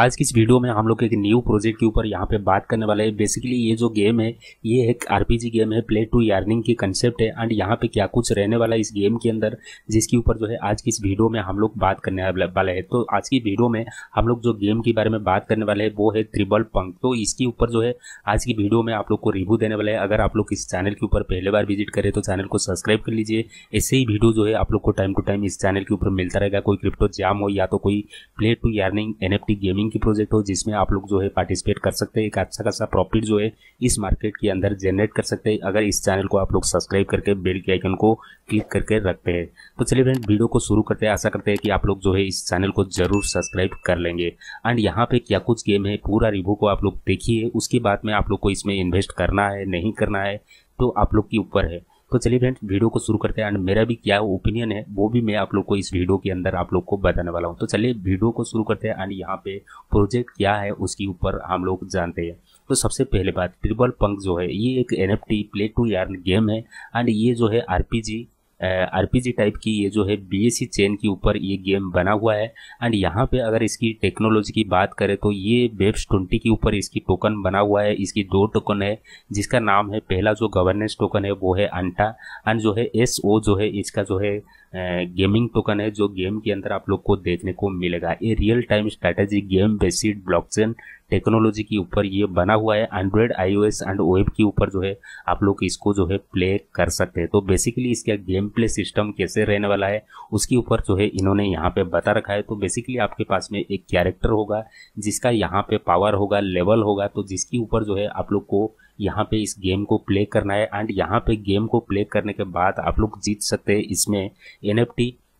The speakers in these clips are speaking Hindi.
आज की इस वीडियो में हम लोग एक न्यू प्रोजेक्ट के ऊपर यहाँ पे बात करने वाले हैं बेसिकली ये जो गेम है ये एक आरपीजी गेम है प्ले टू यर्निंग की कंसेप्ट है एंड यहाँ पे क्या कुछ रहने वाला है इस गेम के अंदर जिसके ऊपर जो है आज की इस वीडियो में हम लोग बात करने वाले हैं तो आज की वीडियो में हम लोग जो गेम के बारे में बात करने वाले हैं वो है त्रिबल पंक तो इसके ऊपर जो है आज की वीडियो में आप लोग को रिव्यू देने वाला है अगर आप लोग इस चैनल के ऊपर पहले बार विजिट करें तो चैनल को सब्सक्राइब कर लीजिए ऐसे ही वीडियो जो है आप लोग को टाइम टू टाइम इस चैनल के ऊपर मिलता रहेगा कोई क्रिप्टो जाम हो या तो कोई play to earning and gaming mining की प्रोजेक्ट हो जिसमें आप लोग जो है पार्टिसिपेट कर सकते हैं एक अच्छा खासा प्रॉफिट जो है इस मार्केट के अंदर जनरेट कर सकते हैं अगर इस चैनल को आप लोग सब्सक्राइब करके बेल के आइकन को क्लिक करके रखते हैं तो चलिए फ्रेंड वीडियो को शुरू करते हैं आशा करते हैं कि आप लोग जो है इस चैनल को जरूर सब्सक्राइब कर लेंगे एंड यहाँ पे क्या कुछ गेम है पूरा रिव्यू को आप लोग देखिए उसके बाद में आप लोग को इसमें इन्वेस्ट करना है नहीं करना है तो आप लोग के ऊपर है तो चलिए फ्रेंड्स वीडियो को शुरू करते हैं एंड मेरा भी क्या ओपिनियन है वो भी मैं आप लोग को इस वीडियो के अंदर आप लोग को बताने वाला हूँ तो चलिए वीडियो को शुरू करते हैं एंड यहाँ पे प्रोजेक्ट क्या है उसके ऊपर हम लोग जानते हैं तो सबसे पहले बात ट्रिपल पंक जो है ये एक N F T play to earn game है एंड ये जो है R P G RPG type की ये जो है बीएससी चेन के ऊपर ये गेम बना हुआ है एंड यहाँ पे अगर इसकी टेक्नोलॉजी की बात करें तो ये बेब्स ट्वेंटी के ऊपर इसकी टोकन बना हुआ है इसकी दो टोकन है जिसका नाम है पहला जो गवर्नेंस टोकन है वो है अंटा एंड जो है एस ओ जो है इसका जो है गेमिंग टोकन है जो गेम के अंदर आप लोग को देखने को मिलेगा ये real time strategy game based blockchain technology के ऊपर ये बना हुआ है एंड्रॉयड आईओएस एंड वेब के ऊपर जो है आप लोग इसको जो है प्ले कर सकते हैं तो बेसिकली इसका गेम प्ले सिस्टम कैसे रहने वाला है उसके ऊपर जो है इन्होंने यहाँ पे बता रखा है तो बेसिकली आपके पास में एक कैरेक्टर होगा जिसका यहाँ पे पावर होगा लेवल होगा तो जिसके ऊपर जो है आप लोग को यहाँ पे इस गेम को प्ले करना है एंड यहाँ पे गेम को प्ले करने के बाद आप लोग जीत सकते हैं इसमें एन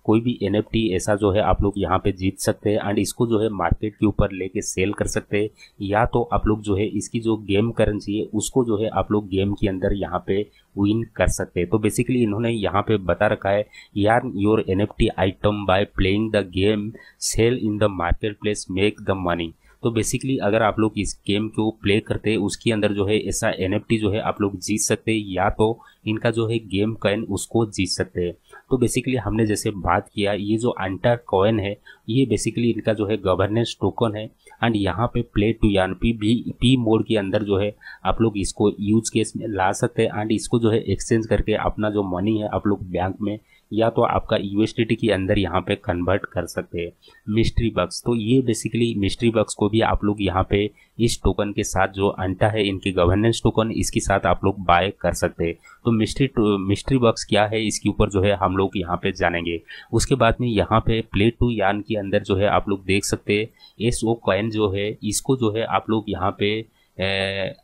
कोई भी एन ऐसा जो है आप लोग यहाँ पे जीत सकते हैं एंड इसको जो है मार्केट के ऊपर लेके सेल कर सकते हैं या तो आप लोग जो है इसकी जो गेम करेंसी है उसको जो है आप लोग गेम के अंदर यहाँ पे विन कर सकते हैं तो बेसिकली इन्होंने यहाँ पे बता रखा है यार your N item by playing the game sell in the market place make the money तो बेसिकली अगर आप लोग इस गेम को प्ले करते उसके अंदर जो है ऐसा एन जो है आप लोग जीत सकते हैं या तो इनका जो है गेम कॉइन उसको जीत सकते हैं तो बेसिकली हमने जैसे बात किया ये जो अंटर कॉइन है ये बेसिकली इनका जो है गवर्नेंस टोकन है एंड यहाँ पे play to earn P V P mode के अंदर जो है आप लोग इसको यूज केस में ला सकते हैं एंड इसको जो है एक्सचेंज करके अपना जो मनी है आप लोग बैंक में या तो आपका यू e के अंदर यहाँ पे कन्वर्ट कर सकते हैं मिस्ट्री बक्स तो ये बेसिकली मिस्ट्री बक्स को भी आप लोग यहाँ पे इस टोकन के साथ जो अंटा है इनके गवर्नेंस टोकन इसके साथ आप लोग बाय कर सकते हैं तो मिस्ट्री मिस्ट्री बक्स क्या है इसके ऊपर जो है हम लोग यहाँ पे जानेंगे उसके बाद में यहाँ पे प्ले टू यान के अंदर जो है आप लोग देख सकते हैं एस ओ कॉइन जो है इसको जो है आप लोग यहाँ पे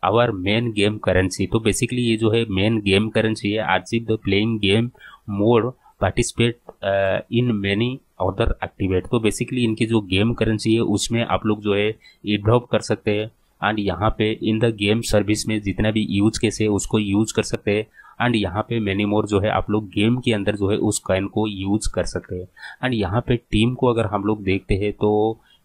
आवर मेन गेम करेंसी तो बेसिकली ये जो है मेन गेम करेंसी है are the playing game mode participate in many other activate तो बेसिकली इनकी जो गेम करेंसी है उसमें आप लोग जो है इड्रॉप कर सकते हैं एंड यहाँ पे इन द गेम सर्विस में जितना भी यूज केस है उसको यूज कर सकते हैं एंड यहाँ पे मैनी मोर जो है आप लोग गेम के अंदर जो है उस कॉइन को यूज कर सकते हैं एंड यहाँ पे टीम को अगर हम लोग देखते हैं तो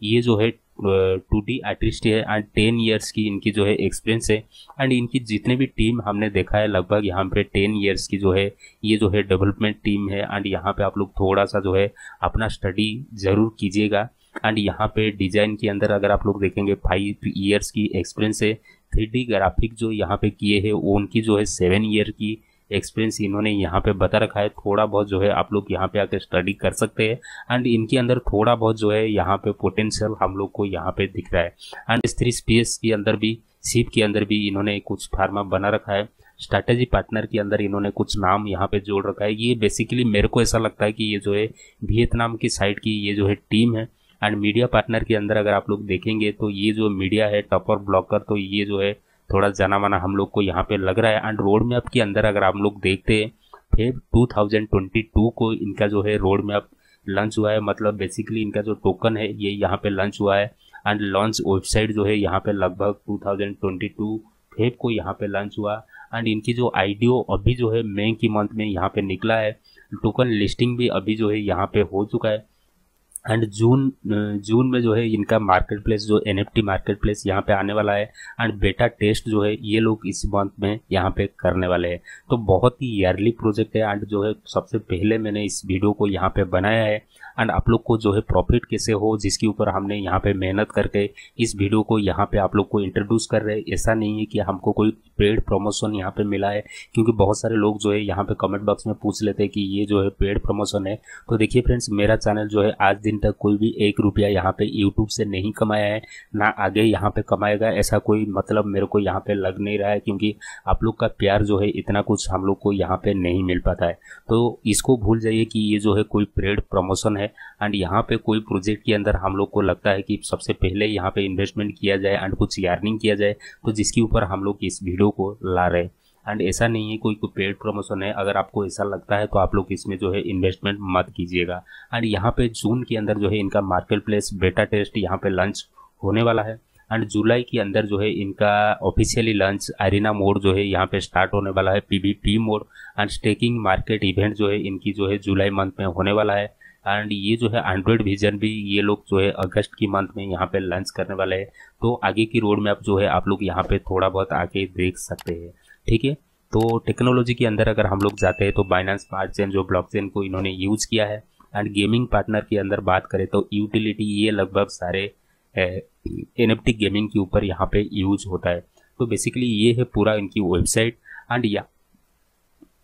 ये जो है टू डी आर्टिस्ट है एंड टेन ईयर्स की इनकी जो है एक्सपीरियंस है एंड इनकी जितने भी टीम हमने देखा है लगभग यहाँ पे टेन ईयर्स की जो है ये जो है डेवलपमेंट टीम है एंड यहाँ पे आप लोग थोड़ा सा जो है अपना स्टडी ज़रूर कीजिएगा एंड यहाँ पे डिज़ाइन के अंदर अगर आप लोग देखेंगे फाइव ईयर्स की एक्सपीरियंस है थ्री ग्राफिक जो यहाँ पे किए हैं उनकी जो है सेवन ईयर की एक्सपीरियंस इन्होंने यहाँ पे बता रखा है थोड़ा बहुत जो है आप लोग यहाँ पे आकर स्टडी कर सकते हैं एंड इनके अंदर थोड़ा बहुत जो है यहाँ पे पोटेंशियल हम लोग को यहाँ पे दिख रहा है एंड थ्री स्पेस के अंदर भी सीप के अंदर भी इन्होंने कुछ फार्मा बना रखा है स्ट्रैटेजी पार्टनर के अंदर इन्होंने कुछ नाम यहाँ पे जोड़ रखा है ये बेसिकली मेरे को ऐसा लगता है कि ये जो है वियतनाम की साइड की ये जो है टीम है एंड मीडिया पार्टनर के अंदर अगर आप लोग देखेंगे तो ये जो मीडिया है टॉपर ब्लॉकर तो ये जो है थोड़ा जाना माना हम लोग को यहाँ पे लग रहा है एंड रोड मैप के अंदर अगर हम लोग देखते हैं फिर टू को इनका जो है रोड मैप लॉन्च हुआ है मतलब बेसिकली इनका जो टोकन है ये यहाँ पे लॉन्च हुआ है एंड लॉन्च वेबसाइट जो है यहाँ पे लगभग 2022 फेब को यहाँ पे लॉन्च हुआ एंड इनकी जो आईडियो अभी जो है मई की मंथ में यहाँ पे निकला है टोकन लिस्टिंग भी अभी जो है यहाँ पे हो चुका है एंड जून जून में जो है इनका मार्केट प्लेस जो एन एफ मार्केट प्लेस यहाँ पे आने वाला है एंड बेटा टेस्ट जो है ये लोग इस मंथ में यहाँ पे करने वाले हैं तो बहुत ही ईयरली प्रोजेक्ट है एंड जो है सबसे पहले मैंने इस वीडियो को यहाँ पे बनाया है एंड आप लोग को जो है प्रॉफिट कैसे हो जिसके ऊपर हमने यहाँ पे मेहनत करके इस वीडियो को यहाँ पे आप लोग को इंट्रोड्यूस कर रहे हैं ऐसा नहीं है कि हमको कोई पेड प्रमोशन यहाँ पे मिला है क्योंकि बहुत सारे लोग जो है यहाँ पे कमेंट बॉक्स में पूछ लेते हैं कि ये जो है पेड प्रमोशन है तो देखिए फ्रेंड्स मेरा चैनल जो है आज दिन तक कोई भी एक रुपया यहाँ पे यूट्यूब से नहीं कमाया है ना आगे यहाँ पे कमाएगा ऐसा कोई मतलब मेरे को यहाँ पे लग नहीं रहा है क्योंकि आप लोग का प्यार जो है इतना कुछ हम लोग को यहाँ पे नहीं मिल पाता है तो इसको भूल जाइए कि ये जो है कोई पेड प्रमोशन है एंड यहाँ पे कोई प्रोजेक्ट के अंदर हम लोग को लगता है कि सबसे पहले यहाँ पे इन्वेस्टमेंट किया जाए एंड कुछ यार्निंग किया जाए तो जिसके ऊपर हम लोग इस वीडियो को ला रहे हैं एंड ऐसा नहीं है कोई कोई पेड प्रमोशन है अगर आपको ऐसा लगता है तो आप लोग इसमें जो है इन्वेस्टमेंट मत कीजिएगा एंड यहाँ पे जून के अंदर जो है इनका मार्केट प्लेस बेटा टेस्ट यहाँ पे लंच होने वाला है एंड जुलाई के अंदर जो है इनका ऑफिशियली लंच एरिना मोड जो है यहाँ पे स्टार्ट होने वाला है PBP mode and staking market event जो है इनकी जो है जुलाई मंथ में होने वाला है एंड ये जो है एंड्रॉयड विजन भी ये लोग जो है अगस्त की मंथ में यहाँ पे लॉन्च करने वाले हैं तो आगे की रोड मैप जो है आप लोग यहाँ पे थोड़ा बहुत आके देख सकते हैं ठीक है तो टेक्नोलॉजी के अंदर अगर हम लोग जाते हैं तो बाइनांस पार्ट चेन जो ब्लॉक चेन को इन्होंने यूज किया है एंड गेमिंग पार्टनर के अंदर बात करें तो यूटिलिटी ये लगभग सारे एन गेमिंग के ऊपर यहाँ पे यूज होता है तो बेसिकली ये है पूरा इनकी वेबसाइट एंड या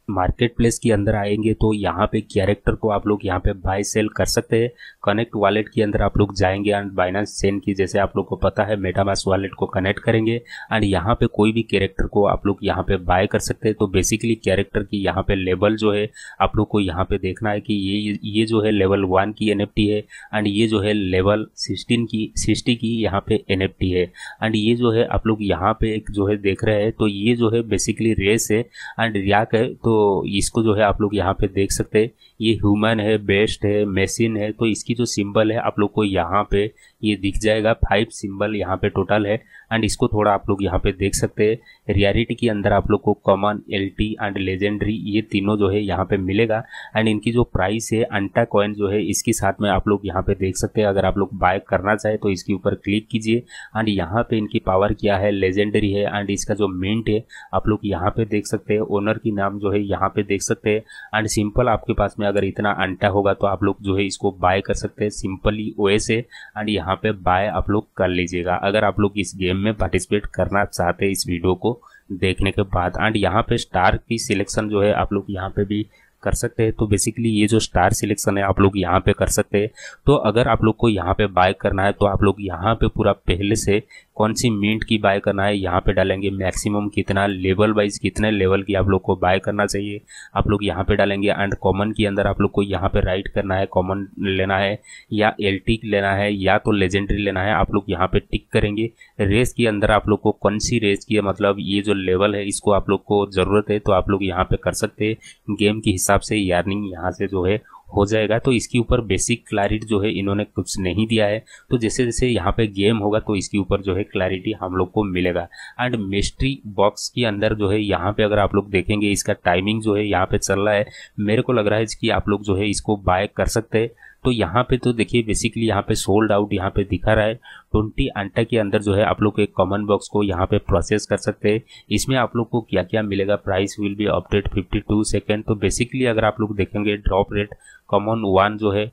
मार्केट प्लेस के अंदर आएंगे तो यहाँ पे कैरेक्टर को आप लोग यहाँ पे बाय सेल कर सकते हैं कनेक्ट वॉलेट के अंदर आप लोग जाएंगे एंड बाइनांस सेन की जैसे आप लोग को पता है मेटामास वॉलेट को कनेक्ट करेंगे एंड यहाँ पे कोई भी कैरेक्टर को आप लोग यहाँ पे बाय कर सकते हैं तो बेसिकली कैरेक्टर की यहाँ पे लेवल जो है आप लोग को यहाँ पे देखना है कि ये ये जो है लेवल वन की एन है एंड ये जो है लेवल सिक्सटीन की सिक्सटी की यहाँ पे एन है एंड ये जो है आप लोग यहाँ पे एक जो है देख रहे हैं तो ये जो है बेसिकली रेस है एंड रियाक है तो तो इसको जो है आप लोग यहाँ पे देख सकते हैं ये ह्यूमन है बेस्ट है मशीन है तो इसकी जो सिंबल है आप लोग को यहाँ पे ये दिख जाएगा फाइव सिंबल यहाँ पे टोटल है एंड इसको थोड़ा आप लोग यहाँ पे देख सकते हैं रियलिटी के अंदर आप लोग को common elite and legendary ये तीनों जो है यहाँ पे मिलेगा एंड इनकी जो प्राइस है अंटा कॉइन जो है इसके साथ में आप लोग यहाँ पे देख सकते हैं अगर आप लोग बाय करना चाहे तो इसके ऊपर क्लिक कीजिए एंड यहाँ पे इनकी पावर क्या है लेजेंडरी है एंड इसका जो मिंट है आप लोग यहाँ पे देख सकते हैं ओनर की नाम जो है यहाँ पे देख सकते हैं एंड सिंपल आपके पास में अगर इतना अंटा होगा तो आप लोग जो है इसको बाय कर सकते हैं सिंपली एस है एंड यहाँ यहाँ पे बाय आप लोग कर लीजिएगा अगर आप लोग इस गेम में पार्टिसिपेट करना चाहते हैं इस वीडियो को देखने के बाद एंड यहाँ पे स्टार की सिलेक्शन जो है आप लोग यहाँ पे भी कर सकते हैं तो बेसिकली ये जो स्टार सिलेक्शन है आप लोग यहाँ पे कर सकते हैं तो अगर आप लोग को यहाँ पे बाय करना है तो आप लोग यहाँ पे पूरा पहले से कौन सी मिनट की बाय करना है यहाँ पे डालेंगे मैक्सिमम कितना लेवल वाइज कितने लेवल की आप लोग को बाय करना चाहिए आप लोग यहाँ पे डालेंगे एंड कॉमन के अंदर आप लोग को यहाँ पे राइट करना है कॉमन लेना है या एल लेना है या तो लेजेंडरी लेना है आप लोग यहाँ पे टिक करेंगे रेस के अंदर आप लोग को कौन सी रेस की मतलब ये जो लेवल है इसको आप लोग को ज़रूरत है तो आप लोग यहाँ पे कर सकते हैं गेम के हिसाब हिसाब से यार्निंग यहाँ से जो है हो जाएगा तो इसके ऊपर बेसिक क्लैरिटी जो है इन्होंने कुछ नहीं दिया है तो जैसे जैसे यहाँ पे गेम होगा तो इसके ऊपर जो है क्लैरिटी हम लोग को मिलेगा एंड मिस्ट्री बॉक्स के अंदर जो है यहाँ पे अगर आप लोग देखेंगे इसका टाइमिंग जो है यहाँ पे चल रहा है मेरे को लग रहा है कि आप लोग जो है इसको बाय कर सकते हैं तो यहाँ पे तो देखिए बेसिकली यहाँ पे सोल्ड आउट यहाँ पे दिखा रहा है ट्वेंटी अंटा के अंदर जो है आप लोग एक कॉमन बॉक्स को यहाँ पे प्रोसेस कर सकते हैं इसमें आप लोग को क्या क्या मिलेगा price will be update 52 second तो बेसिकली अगर आप लोग देखेंगे ड्रॉप रेट कॉमन वन जो है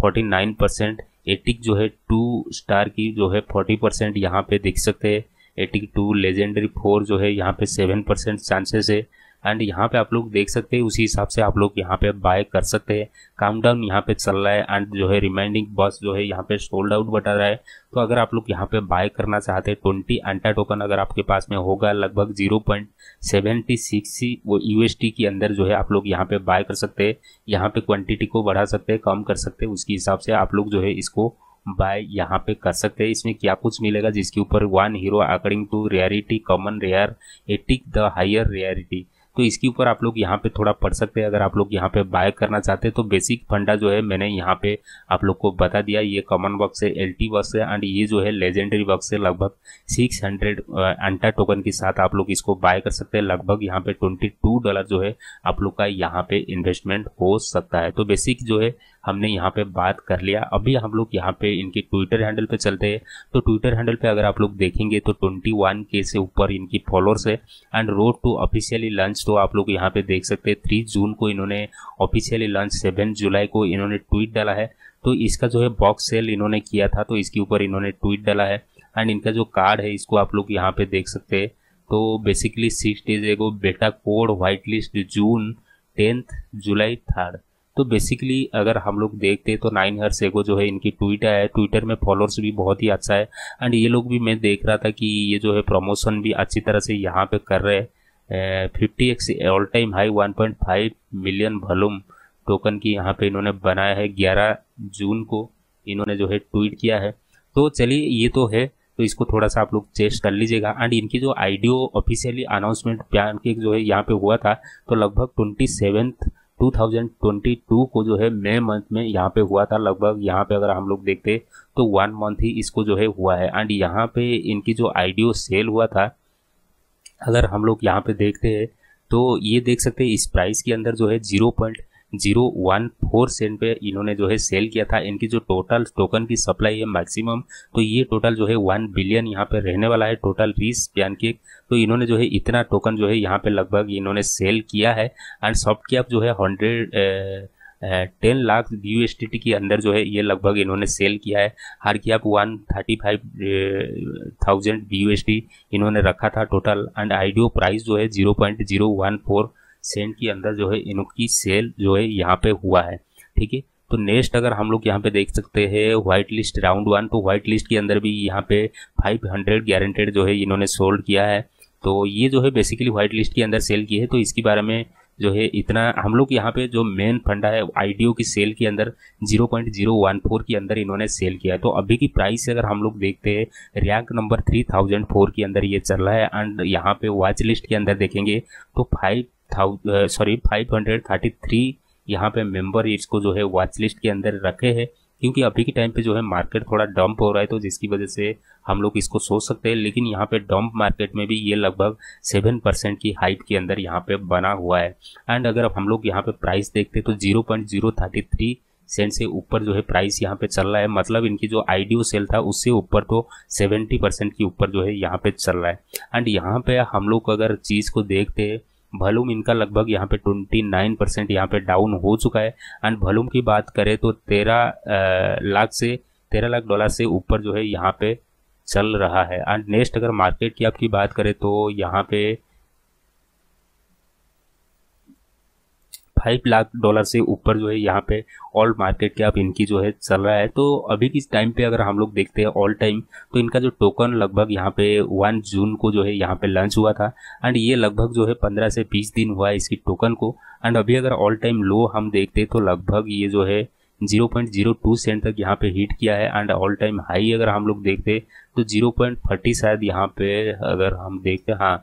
फोर्टी नाइन परसेंट एटिक जो है टू स्टार की जो है फोर्टी परसेंट यहाँ पे देख सकते हैं एटिक टू लेजेंडरी फोर जो है यहाँ पे सेवन परसेंट चांसेस है एंड यहाँ पे आप लोग देख सकते हैं उसी हिसाब से आप लोग यहाँ पे बाय कर सकते हैं काम डाउन यहाँ पे चल रहा है एंड जो है रिमाइंडिंग बस जो है यहाँ पे सोल्ड आउट बटा रहा है तो अगर आप लोग यहाँ पे बाय करना चाहते हैं ट्वेंटी एंटा टोकन अगर आपके पास में होगा लगभग जीरो पॉइंट सेवेंटी सिक्स वो यूएसटी के अंदर जो है आप लोग यहाँ पे बाय कर सकते हैं यहाँ पे क्वान्टिटी को बढ़ा सकते हैं कम कर सकते हैं उसके हिसाब से आप लोग जो है इसको बाय यहाँ पे कर सकते हैं इसमें क्या कुछ मिलेगा जिसके ऊपर one hero according to rarity common rare epic the higher rarity तो इसके ऊपर आप लोग यहाँ पे थोड़ा पढ़ सकते हैं अगर आप लोग यहाँ पे बाय करना चाहते हैं तो बेसिक फंडा जो है मैंने यहाँ पे आप लोग को बता दिया ये कॉमन बॉक्स है एल टी बॉक्स है एंड ये जो है लेजेंडरी बॉक्स है लगभग सिक्स हंड्रेड अंटा टोकन के साथ आप लोग इसको बाय कर सकते हैं लगभग यहाँ पे ट्वेंटी टू डॉलर जो है आप लोग का यहाँ पे इन्वेस्टमेंट हो सकता है तो बेसिक जो है हमने यहाँ पे बात कर लिया अभी हम लोग यहाँ पे इनके ट्विटर हैंडल पे चलते हैं तो ट्विटर हैंडल पे अगर आप लोग देखेंगे तो 21 के से ऊपर इनकी फॉलोअर्स है and road to officially launch तो आप लोग यहाँ पे देख सकते हैं थ्री जून को इन्होंने ऑफिशियली लंच सेवन जुलाई को इन्होंने ट्वीट डाला है तो इसका जो है बॉक्स सेल इन्होंने किया था तो इसके ऊपर इन्होंने ट्वीट डाला है एंड इनका जो कार्ड है इसको आप लोग यहाँ पे देख सकते हैं तो basically six days ago beta code white list June tenth July third तो बेसिकली अगर हम लोग देखते तो नाइन हर सेगो जो है इनकी ट्विटर है ट्विटर में फॉलोअर्स भी बहुत ही अच्छा है एंड ये लोग भी मैं देख रहा था कि ये जो है प्रमोशन भी अच्छी तरह से यहाँ पे कर रहे हैं fifty X all time high one point five million volume token की यहाँ पे इन्होंने बनाया है ग्यारह जून को इन्होंने जो है ट्वीट किया है तो चलिए ये तो है तो इसको थोड़ा सा आप लोग चेस्ट कर लीजिएगा एंड इनकी जो आईडीओ ऑफिशियली अनाउंसमेंट प्लान के जो है यहाँ पे हुआ था तो लगभग ट्वेंटी सेवेंथ 2022 को जो है मई मंथ में यहाँ पे हुआ था लगभग यहाँ पे अगर हम लोग देखते तो वन मंथ ही इसको जो है हुआ है एंड यहाँ पे इनकी जो आईडीओ सेल हुआ था अगर हम लोग यहाँ पे देखते हैं तो ये देख सकते हैं इस प्राइस के अंदर जो है zero point zero one four cent पे इन्होंने जो है सेल किया था इनकी जो टोटल टोकन की सप्लाई है मैक्सिमम तो ये टोटल जो है वन बिलियन यहाँ पे रहने वाला है टोटल बीस प्यान के तो इन्होंने जो है इतना टोकन जो है यहाँ पे लगभग इन्होंने सेल किया है एंड सॉफ्ट कैप जो है hundred ten lakh U S T T के अंदर जो है ये लगभग इन्होंने सेल किया है हर की आप one thirty five thousand U S T इन्होंने रखा था टोटल एंड आइडियो प्राइस जो है zero point zero one four cent के अंदर जो है इनकी सेल जो है यहाँ पे हुआ है ठीक है तो नेक्स्ट अगर हम लोग यहाँ पे देख सकते हैं व्हाइट लिस्ट राउंड वन तो व्हाइट लिस्ट के अंदर भी यहाँ पे 500 गारंटेड जो है इन्होंने सोल्ड किया है तो ये जो है बेसिकली व्हाइट लिस्ट के अंदर सेल की है तो इसके बारे में जो है इतना हम लोग यहाँ पे जो मेन फंडा है आई की सेल के अंदर 0.014 के अंदर इन्होंने सेल किया है तो अभी की प्राइस अगर हम लोग देखते हैं रैंक नंबर 3004 के अंदर ये चल रहा है एंड यहाँ पे वॉच लिस्ट के अंदर देखेंगे तो five thou sorry five hundred thirty three यहाँ पे मेंबर इसको जो है वॉच लिस्ट के अंदर रखे हैं क्योंकि अभी के टाइम पे जो है मार्केट थोड़ा डंप हो रहा है तो जिसकी वजह से हम लोग इसको सोच सकते हैं लेकिन यहाँ पे डंप मार्केट में भी ये लगभग सेवन परसेंट की हाइट के अंदर यहाँ पे बना हुआ है एंड अगर हम लोग यहाँ पे प्राइस देखते तो zero point zero thirty three cent से ऊपर जो है प्राइस यहाँ पे चल रहा है मतलब इनकी जो आइडियो सेल था उससे ऊपर तो सेवेंटी परसेंट के ऊपर जो है यहाँ पे चल रहा है एंड यहाँ पे हम लोग अगर चीज़ को देखते हैं वॉल्यूम इनका लगभग यहाँ पे 29 परसेंट यहाँ पे डाउन हो चुका है एंड वॉल्यूम की बात करें तो तेरह लाख से तेरह लाख डॉलर से ऊपर जो है यहाँ पे चल रहा है एंड नेक्स्ट अगर मार्केट की आपकी बात करें तो यहाँ पे फाइव लाख डॉलर से ऊपर जो है यहाँ पे ऑल मार्केट कैप इनकी जो है चल रहा है तो अभी किस टाइम पे अगर हम लोग देखते हैं ऑल टाइम तो इनका जो टोकन लगभग यहाँ पे वन जून को जो है यहाँ पे लॉन्च हुआ था एंड ये लगभग जो है पंद्रह से बीस दिन हुआ है इसकी टोकन को एंड अभी अगर ऑल टाइम लो हम देखते तो लगभग ये जो है 0.02 सेंट तक यहाँ पे हिट किया है एंड ऑल टाइम हाई अगर हम लोग देखते तो 0.30 शायद यहाँ पे अगर हम देखते हाँ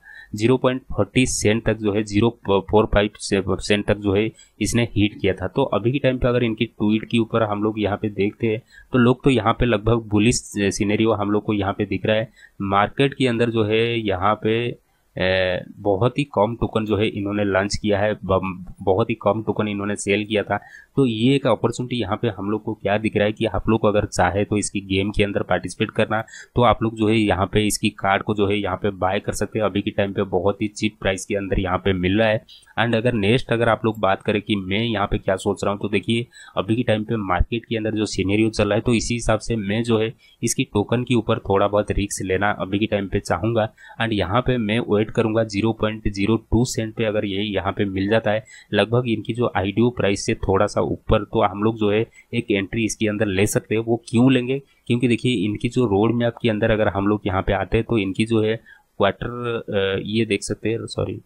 0.30 सेंट तक जो है 0.45 सेंट तक जो है इसने हीट किया था तो अभी के टाइम पे अगर इनकी ट्वीट के ऊपर हम लोग यहाँ पे देखते हैं तो लोग तो यहाँ पे लगभग बुलिस सीनेरियो हम लोग को यहाँ पे दिख रहा है मार्केट के अंदर जो है यहाँ पे बहुत ही कम टोकन जो है इन्होंने लॉन्च किया है बहुत ही कम टोकन इन्होंने सेल किया था तो ये एक अपॉर्चुनिटी यहाँ पे हम लोग को क्या दिख रहा है कि आप लोग अगर चाहे तो इसकी गेम के अंदर पार्टिसिपेट करना तो आप लोग जो है यहाँ पे इसकी कार्ड को जो है यहाँ पे बाय कर सकते हैं अभी के टाइम पे बहुत ही चीप प्राइस के अंदर यहाँ पे मिल रहा है एंड अगर नेक्स्ट अगर आप लोग बात करें कि मैं यहाँ पे क्या सोच रहा हूँ तो देखिए अभी के टाइम पे मार्केट के अंदर जो सीनेरियो चल रहा है तो इसी हिसाब से मैं जो है इसकी टोकन के ऊपर थोड़ा बहुत रिक्स लेना अभी के टाइम पे चाहूंगा एंड यहाँ पे मैं वेट करूंगा zero point zero two cent पे अगर ये यहाँ पे मिल जाता है लगभग इनकी जो आईडीओ प्राइस से थोड़ा सा ऊपर तो हम लोग जो है एक एंट्री इसके अंदर ले सकते हैं वो क्यों लेंगे क्योंकि देखिए इनकी जो रोड मैप के अंदर अगर हम लोग यहाँ पे आते हैं तो इनकी जो है क्वार्टर ये देख सकते हैं सॉरी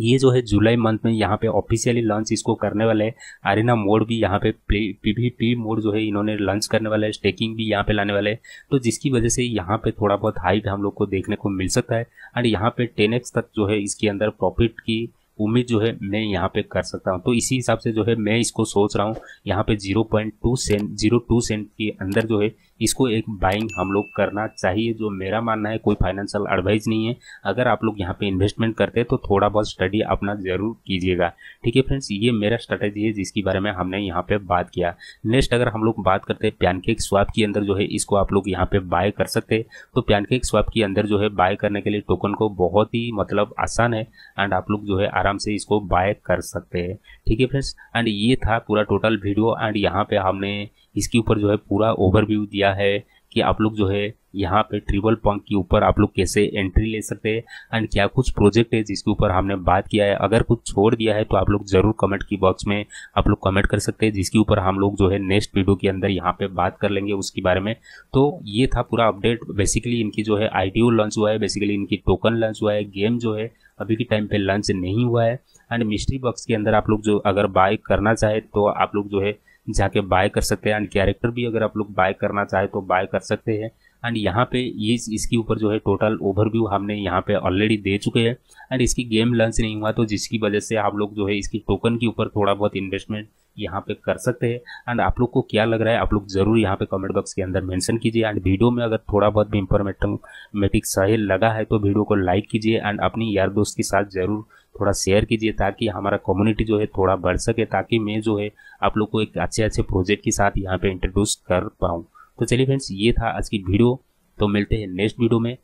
ये जो है जुलाई मंथ में यहाँ पे ऑफिशियली लॉन्च इसको करने वाले हैं आरिना मोड भी यहाँ पे पीवीपी मोड जो है इन्होंने लॉन्च करने वाला है स्टेकिंग भी यहाँ पे लाने वाले हैं तो जिसकी वजह से यहाँ पे थोड़ा बहुत हाइप हम लोग को देखने को मिल सकता है एंड यहाँ पे टेन तक जो है इसके अंदर प्रॉफिट की उम्मीद जो है मैं यहाँ पे कर सकता हूँ तो इसी हिसाब से जो है मैं इसको सोच रहा हूँ यहाँ पे zero point two cent zero two cent के अंदर जो है इसको एक बाइंग हम लोग करना चाहिए जो मेरा मानना है कोई फाइनेंशियल एडवाइज़ नहीं है अगर आप लोग यहाँ पे इन्वेस्टमेंट करते हैं तो थोड़ा बहुत स्टडी अपना जरूर कीजिएगा ठीक है फ्रेंड्स ये मेरा स्ट्रेटेजी है जिसके बारे में हमने यहाँ पे बात किया नेक्स्ट अगर हम लोग बात करते हैं पैनकेक स्वाप के अंदर जो है इसको आप लोग यहाँ पे बाय कर सकते हैं तो पैनकेक स्वाप के अंदर जो है बाय करने के लिए टोकन को बहुत ही मतलब आसान है एंड आप लोग जो है आराम से इसको बाय कर सकते हैं ठीक है फ्रेंड्स एंड ये था पूरा टोटल वीडियो एंड यहाँ पे हमने इसके ऊपर जो है पूरा ओवरव्यू दिया है कि आप लोग जो है यहाँ पे ट्रिपल पंक के ऊपर आप लोग कैसे एंट्री ले सकते हैं एंड क्या कुछ प्रोजेक्ट है जिसके ऊपर हमने बात किया है अगर कुछ छोड़ दिया है तो आप लोग ज़रूर कमेंट की बॉक्स में आप लोग कमेंट कर सकते हैं जिसके ऊपर हम लोग जो है नेक्स्ट वीडियो के अंदर यहाँ पे बात कर लेंगे उसके बारे में तो ये था पूरा अपडेट बेसिकली इनकी जो है आई लॉन्च हुआ है बेसिकली इनकी टोकन लॉन्च हुआ है गेम जो है अभी के टाइम पे लॉन्च नहीं हुआ है एंड मिस्ट्री बॉक्स के अंदर आप लोग जो अगर बाय करना चाहे तो आप लोग जो है जाके बाय कर सकते हैं एंड कैरेक्टर भी अगर आप लोग बाय करना चाहे तो बाय कर सकते हैं एंड यहाँ पे ये इस, इसके ऊपर जो है टोटल ओवरव्यू हमने यहाँ पे ऑलरेडी दे चुके हैं एंड इसकी गेम लॉन्च नहीं हुआ तो जिसकी वजह से आप लोग जो है इसकी टोकन के ऊपर थोड़ा बहुत इन्वेस्टमेंट यहाँ पे कर सकते हैं एंड आप लोग को क्या लग रहा है आप लोग जरूर यहाँ पे कमेंट बॉक्स के अंदर मेंशन कीजिए एंड वीडियो में अगर थोड़ा बहुत भी इंफॉर्मेटिक सही लगा है तो वीडियो को लाइक कीजिए एंड अपनी यार दोस्त के साथ जरूर थोड़ा शेयर कीजिए ताकि हमारा कम्युनिटी जो है थोड़ा बढ़ सके ताकि मैं जो है आप लोग को एक अच्छे अच्छे प्रोजेक्ट के साथ यहाँ पे इंट्रोड्यूस कर पाऊँ तो चलिए फ्रेंड्स ये था आज की वीडियो तो मिलते हैं नेक्स्ट वीडियो में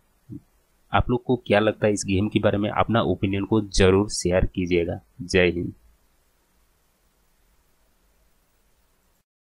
आप लोग को क्या लगता है इस गेम के बारे में अपना ओपिनियन को ज़रूर शेयर कीजिएगा जय हिंद